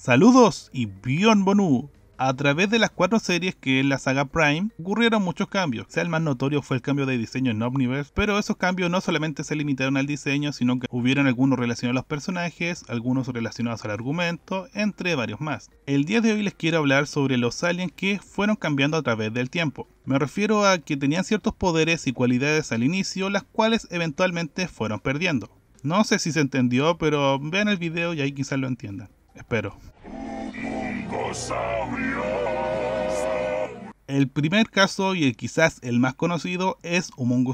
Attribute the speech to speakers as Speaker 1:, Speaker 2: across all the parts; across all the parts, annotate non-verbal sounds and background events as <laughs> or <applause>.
Speaker 1: Saludos y Bonu! A través de las cuatro series que es la saga Prime, ocurrieron muchos cambios. sea, el más notorio fue el cambio de diseño en Omniverse, pero esos cambios no solamente se limitaron al diseño, sino que hubieron algunos relacionados a los personajes, algunos relacionados al argumento, entre varios más. El día de hoy les quiero hablar sobre los aliens que fueron cambiando a través del tiempo. Me refiero a que tenían ciertos poderes y cualidades al inicio, las cuales eventualmente fueron perdiendo. No sé si se entendió, pero vean el video y ahí quizás lo entiendan. Espero. El primer caso y el quizás el más conocido es un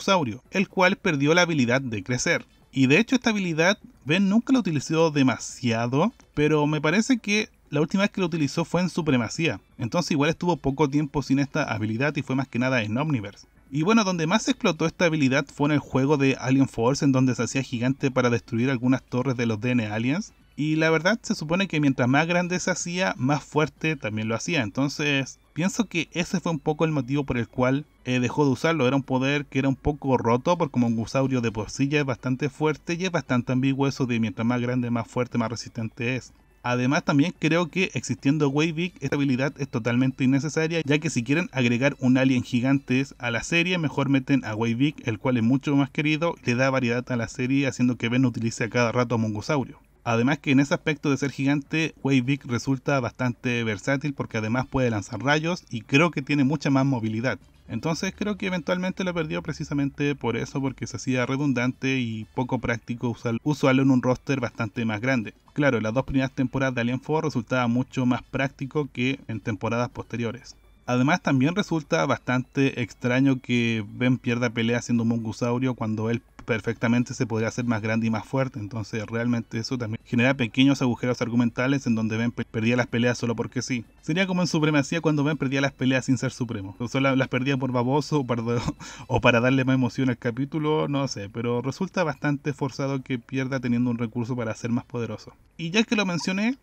Speaker 1: el cual perdió la habilidad de crecer. Y de hecho esta habilidad Ben nunca la utilizó demasiado, pero me parece que la última vez que lo utilizó fue en Supremacía. Entonces igual estuvo poco tiempo sin esta habilidad y fue más que nada en Omniverse. Y bueno, donde más explotó esta habilidad fue en el juego de Alien Force, en donde se hacía gigante para destruir algunas torres de los DN Aliens. Y la verdad se supone que mientras más grande se hacía, más fuerte también lo hacía. Entonces, pienso que ese fue un poco el motivo por el cual eh, dejó de usarlo. Era un poder que era un poco roto, porque como un de por sí ya es bastante fuerte y es bastante ambiguo eso de mientras más grande, más fuerte, más resistente es. Además también creo que existiendo Big esta habilidad es totalmente innecesaria ya que si quieren agregar un alien gigante a la serie mejor meten a Big el cual es mucho más querido y le da variedad a la serie haciendo que Ben utilice a cada rato a Mongosaurio. Además que en ese aspecto de ser gigante, Wayvik resulta bastante versátil porque además puede lanzar rayos y creo que tiene mucha más movilidad. Entonces creo que eventualmente lo perdió precisamente por eso, porque se hacía redundante y poco práctico usarlo en un roster bastante más grande. Claro, las dos primeras temporadas de Alien 4 resultaba mucho más práctico que en temporadas posteriores. Además también resulta bastante extraño que Ben pierda pelea siendo un mongusaurio cuando él perfectamente se podría hacer más grande y más fuerte. Entonces realmente eso también genera pequeños agujeros argumentales en donde Ben perdía las peleas solo porque sí. Sería como en supremacía cuando Ben perdía las peleas sin ser supremo. O solo las perdía por baboso <laughs> o para, darle más emoción al capítulo, no sé. Pero resulta bastante forzado que pierda teniendo un recurso para ser más poderoso. Y ya que lo mencioné...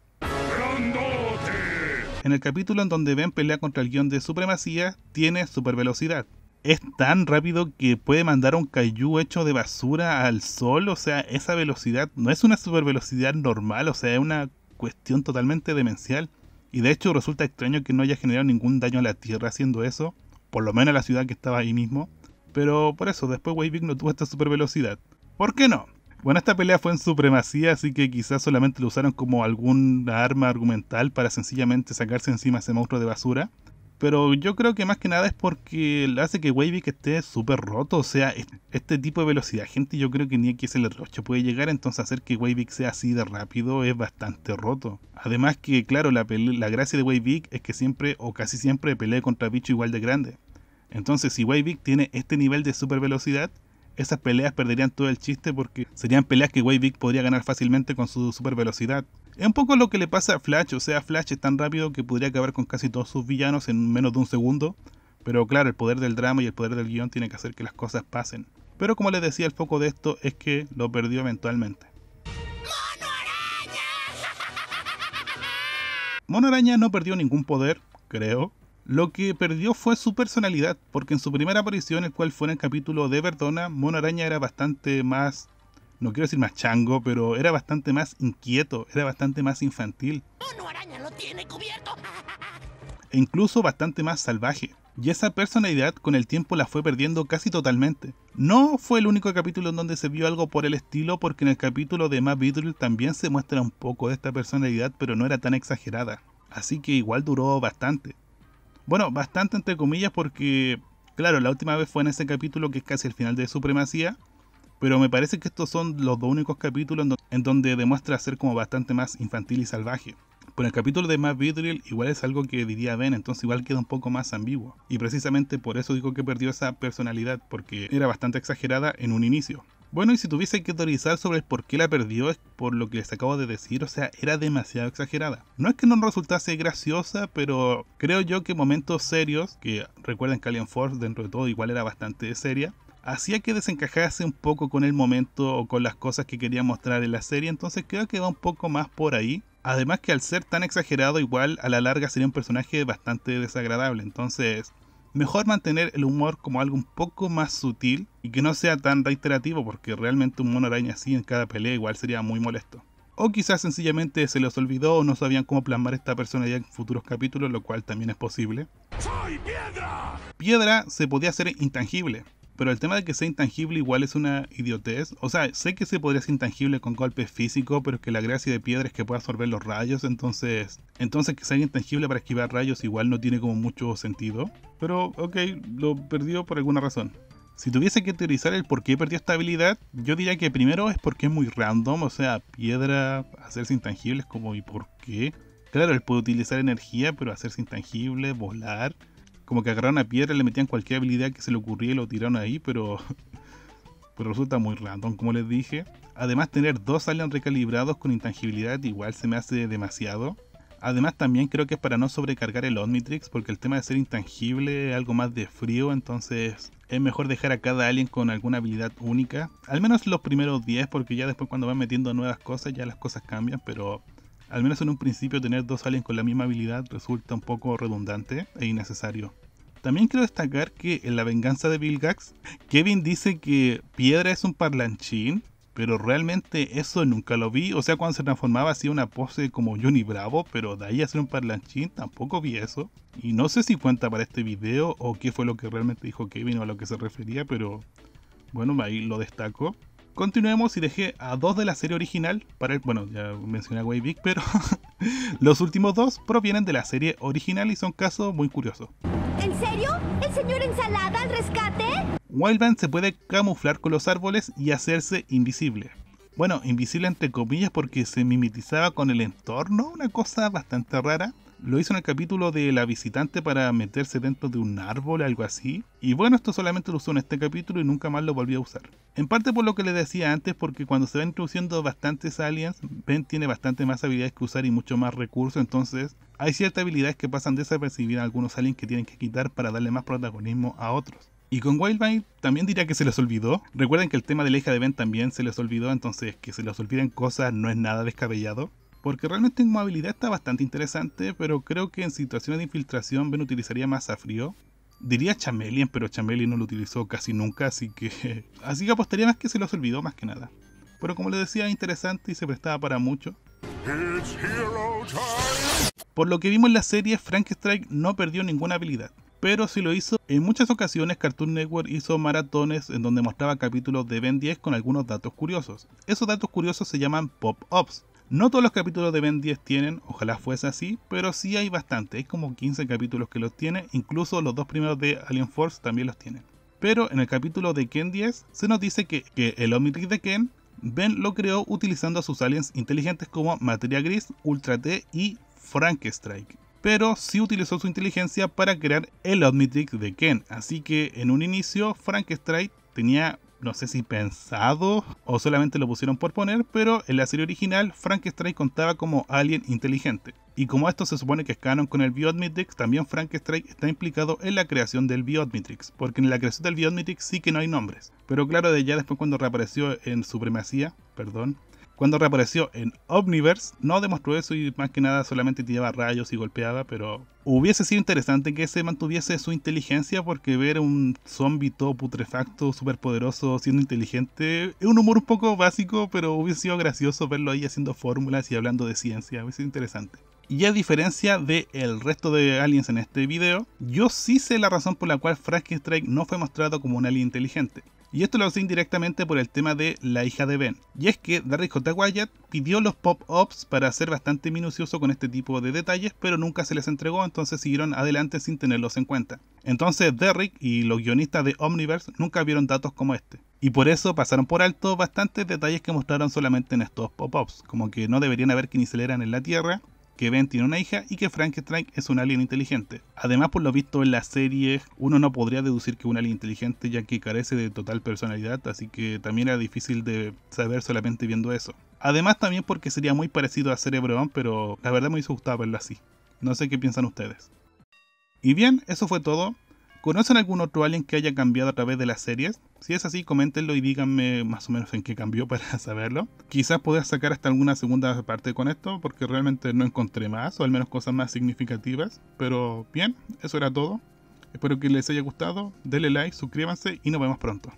Speaker 1: En el capítulo en donde Ben pelea contra el guión de supremacía, tiene super velocidad es tan rápido que puede mandar un Kaiju hecho de basura al sol. O sea, esa velocidad no es una super velocidad normal, o sea, es una cuestión totalmente demencial. Y de hecho resulta extraño que no haya generado ningún daño a la Tierra haciendo eso, por lo menos a la ciudad que estaba ahí mismo. Pero por eso, después Waving no tuvo esta super velocidad. ¿Por qué no? Bueno, esta pelea fue en supremacía, así que quizás solamente lo usaron como alguna arma argumental para sencillamente sacarse encima ese monstruo de basura. Pero yo creo que más que nada es porque hace que Wavy esté súper roto. O sea, este tipo de velocidad, gente, yo creo que ni aquí se puede llegar. Entonces hacer que Wavik sea así de rápido es bastante roto. Además que, claro, la, gracia de Wavik es que siempre o casi siempre pelea contra bicho igual de grande. Entonces si Wavik tiene este nivel de super velocidad, esas peleas perderían todo el chiste porque serían peleas que Wavik podría ganar fácilmente con su super velocidad. Es un poco lo que le pasa a Flash, o sea, Flash es tan rápido que podría acabar con casi todos sus villanos en menos de un segundo, pero claro, el poder del drama y el poder del guión tiene que hacer que las cosas pasen. Pero como les decía, el foco de esto es que lo perdió eventualmente. ¡Mono Araña! no perdió ningún poder, creo. Lo que perdió fue su personalidad, porque en su primera aparición, el cual fue en el capítulo de Verdona, Mono Araña era bastante más no quiero decir más chango, pero era bastante más inquieto, era bastante más infantil. No, no, araña, lo tiene cubierto. e incluso bastante más salvaje. Y esa personalidad con el tiempo la fue perdiendo casi totalmente. No fue el único capítulo en donde se vio algo por el estilo, porque en el capítulo de Matt Beedle también se muestra un poco de esta personalidad, pero no era tan exagerada. Así que igual duró bastante. Bueno, bastante entre comillas porque, claro, la última vez fue en ese capítulo que es casi el final de Supremacía, pero me parece que estos son los dos únicos capítulos en, donde demuestra ser como bastante más infantil y salvaje. Pero el capítulo de Matt vidril igual es algo que diría Ben, entonces igual queda un poco más ambiguo. Y precisamente por eso digo que perdió esa personalidad, porque era bastante exagerada en un inicio. Bueno, y si tuviese que teorizar sobre por qué la perdió es por lo que les acabo de decir, o sea, era demasiado exagerada. No es que no resultase graciosa, pero creo yo que momentos serios, que recuerden que Alien Force dentro de todo igual era bastante seria, hacía que desencajase un poco con el momento o con las cosas que quería mostrar en la serie, entonces creo que va un poco más por ahí. Además que al ser tan exagerado igual a la larga sería un personaje bastante desagradable, entonces mejor mantener el humor como algo un poco más sutil y que no sea tan reiterativo porque realmente un mono araña así en cada pelea igual sería muy molesto. O quizás sencillamente se les olvidó o no sabían cómo plasmar esta ya en futuros capítulos, lo cual también es posible. ¡Soy piedra! Piedra se podía hacer intangible, pero el tema de que sea intangible igual es una idiotez. O sea, sé que se podría ser intangible con golpe físico, pero que la gracia de piedra es que puede absorber los rayos, entonces, entonces que sea intangible para esquivar rayos igual no tiene como mucho sentido. Pero ok, lo perdió por alguna razón. Si tuviese que teorizar el por qué perdió esta habilidad, yo diría que primero es porque es muy random, o sea, piedra, hacerse intangible es como ¿y por qué? Claro, él puede utilizar energía, pero hacerse intangible, volar como que agarraron a piedra, le metían cualquier habilidad que se le ocurría y lo tiraron ahí, pero, <laughs> pero resulta muy random, como les dije. Además, tener dos aliens recalibrados con intangibilidad igual se me hace demasiado. Además, también creo que es para no sobrecargar el Omnitrix, porque el tema de ser intangible es algo más de frío, entonces es mejor dejar a cada alien con alguna habilidad única. Al menos los primeros 10, porque ya después cuando van metiendo nuevas cosas, ya las cosas cambian, pero al menos en un principio tener dos aliens con la misma habilidad resulta un poco redundante e innecesario. También quiero destacar que en La venganza de Bill Gax, Kevin dice que Piedra es un parlanchín, pero realmente eso nunca lo vi. O sea, cuando se transformaba hacía una pose como Johnny Bravo, pero de ahí a ser un parlanchín tampoco vi eso. Y no sé si cuenta para este video o qué fue lo que realmente dijo Kevin o a lo que se refería, pero bueno, ahí lo destaco. Continuemos y dejé a dos de la serie original para el, bueno, ya mencioné a Way Big, pero <laughs> los últimos dos provienen de la serie original y son casos muy curiosos. ¿En serio? ¿El señor ensalada al rescate? Wildman se puede camuflar con los árboles y hacerse invisible. Bueno, invisible entre comillas porque se mimetizaba con el entorno, una cosa bastante rara. Lo hizo en el capítulo de La visitante para meterse dentro de un árbol, algo así. Y bueno, esto solamente lo usó en este capítulo y nunca más lo volvió a usar. En parte por lo que les decía antes, porque cuando se van introduciendo bastantes aliens, Ben tiene bastante más habilidades que usar y mucho más recursos, entonces hay ciertas habilidades que pasan desapercibidas a algunos aliens que tienen que quitar para darle más protagonismo a otros. Y con Wildbite también diría que se les olvidó. Recuerden que el tema de la hija de Ben también se les olvidó, entonces que se les olviden cosas no es nada descabellado. Porque realmente en habilidad está bastante interesante, pero creo que en situaciones de infiltración Ben utilizaría más a frío. Diría Chameleon, pero Chameleon no lo utilizó casi nunca, así que... <laughs> Así que apostaría más que se los olvidó más que nada. Pero como le decía, interesante y se prestaba para mucho. Por lo que vimos en la serie, Frank Strike no perdió ninguna habilidad, pero sí lo hizo. En muchas ocasiones Cartoon Network hizo maratones en donde mostraba capítulos de Ben 10 con algunos datos curiosos. Esos datos curiosos se llaman pop-ups, no todos los capítulos de Ben 10 tienen, ojalá fuese así, pero sí hay bastante, hay como 15 capítulos que los tienen, incluso los dos primeros de Alien Force también los tienen. Pero en el capítulo de Ken 10 se nos dice que, el Omnitrix de Ken, Ben lo creó utilizando a sus aliens inteligentes como Materia Gris, Ultra T y Strike. Pero sí utilizó su inteligencia para crear el Omnitrix de Ken, así que en un inicio Strike tenía no sé si pensado o solamente lo pusieron por poner, pero en la serie original Frankenstein contaba como alien inteligente. Y como esto se supone que es canon con el Biodmitrix, también Frankenstein está implicado en la creación del Biodmitrix, porque en la creación del Biodmitrix sí que no hay nombres. Pero claro, de ya después cuando reapareció en Supremacía, perdón, cuando reapareció en Omniverse, no demostró eso y más que nada solamente tiraba rayos y golpeaba, pero hubiese sido interesante que se mantuviese su inteligencia porque ver un zombie todo putrefacto, poderoso siendo inteligente, es un humor un poco básico, pero hubiese sido gracioso verlo ahí haciendo fórmulas y hablando de ciencia, hubiese sido interesante. Y a diferencia del el resto de aliens en este video, yo sí sé la razón por la cual Frankenstein no fue mostrado como un alien inteligente. Y esto lo hace indirectamente por el tema de la hija de Ben. Y es que Derrick J. Wyatt pidió los pop-ups para ser bastante minucioso con este tipo de detalles, pero nunca se les entregó, entonces siguieron adelante sin tenerlos en cuenta. Entonces Derrick y los guionistas de Omniverse nunca vieron datos como este. Y por eso pasaron por alto bastantes detalles que mostraron solamente en estos pop-ups, como que no deberían haber leeran en la Tierra, que Ben tiene una hija y que Frank Frankenstein es un alien inteligente. Además, por lo visto en la serie, uno no podría deducir que un alien inteligente ya que carece de total personalidad, así que también era difícil de saber solamente viendo eso. Además también porque sería muy parecido a Cerebron, pero la verdad me hizo gustado verlo así. No sé qué piensan ustedes. Y bien, eso fue todo. ¿Conocen algún otro alien que haya cambiado a través de las series? Si es así, coméntenlo y díganme más o menos en qué cambió <laughs> para saberlo. Quizás pueda sacar hasta alguna segunda parte con esto, porque realmente no encontré más, o al menos cosas más significativas. Pero bien, eso era todo. Espero que les haya gustado. Denle like, suscríbanse y nos vemos pronto.